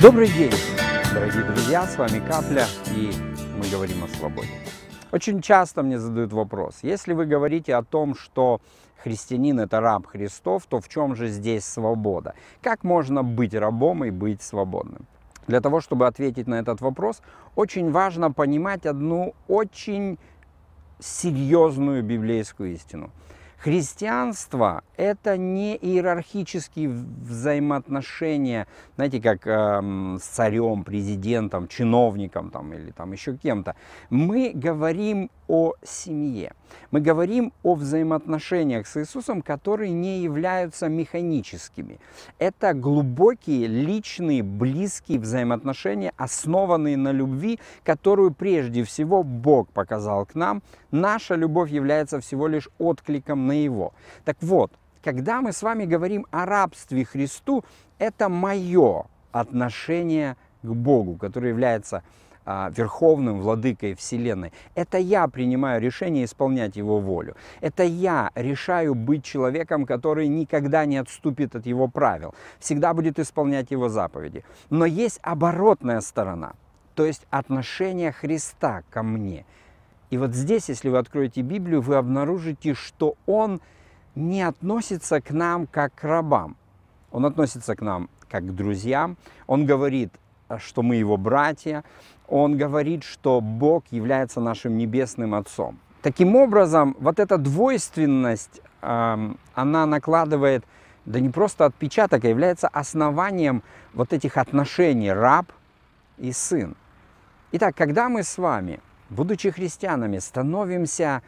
Добрый день, дорогие друзья, с вами Капля, и мы говорим о свободе. Очень часто мне задают вопрос, если вы говорите о том, что христианин – это раб Христов, то в чем же здесь свобода? Как можно быть рабом и быть свободным? Для того, чтобы ответить на этот вопрос, очень важно понимать одну очень серьезную библейскую истину – Христианство – это не иерархические взаимоотношения, знаете, как э, с царем, президентом, чиновником там, или там еще кем-то. Мы говорим о семье. Мы говорим о взаимоотношениях с Иисусом, которые не являются механическими. Это глубокие, личные, близкие взаимоотношения, основанные на любви, которую прежде всего Бог показал к нам. Наша любовь является всего лишь откликом моего. Так вот, когда мы с вами говорим о рабстве Христу, это мое отношение к Богу, который является а, верховным владыкой Вселенной. Это я принимаю решение исполнять его волю. Это я решаю быть человеком, который никогда не отступит от его правил, всегда будет исполнять его заповеди. Но есть оборотная сторона, то есть отношение Христа ко мне – и вот здесь, если вы откроете Библию, вы обнаружите, что он не относится к нам как к рабам. Он относится к нам как к друзьям. Он говорит, что мы его братья. Он говорит, что Бог является нашим небесным Отцом. Таким образом, вот эта двойственность, эм, она накладывает, да не просто отпечаток, а является основанием вот этих отношений раб и сын. Итак, когда мы с вами – будучи христианами, становимся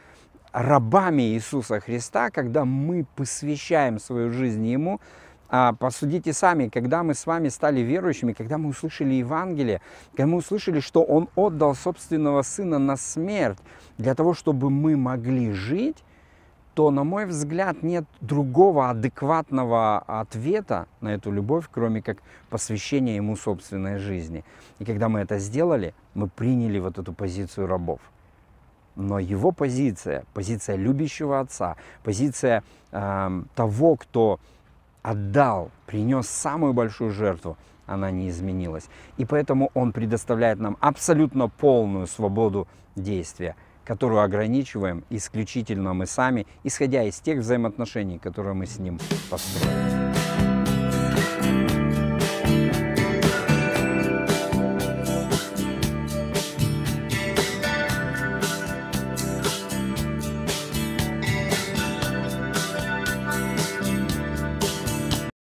рабами Иисуса Христа, когда мы посвящаем свою жизнь Ему. А посудите сами, когда мы с вами стали верующими, когда мы услышали Евангелие, когда мы услышали, что Он отдал собственного Сына на смерть для того, чтобы мы могли жить, то, на мой взгляд, нет другого адекватного ответа на эту любовь, кроме как посвящения ему собственной жизни. И когда мы это сделали, мы приняли вот эту позицию рабов. Но его позиция, позиция любящего отца, позиция э, того, кто отдал, принес самую большую жертву, она не изменилась. И поэтому он предоставляет нам абсолютно полную свободу действия – которую ограничиваем исключительно мы сами, исходя из тех взаимоотношений, которые мы с ним построили.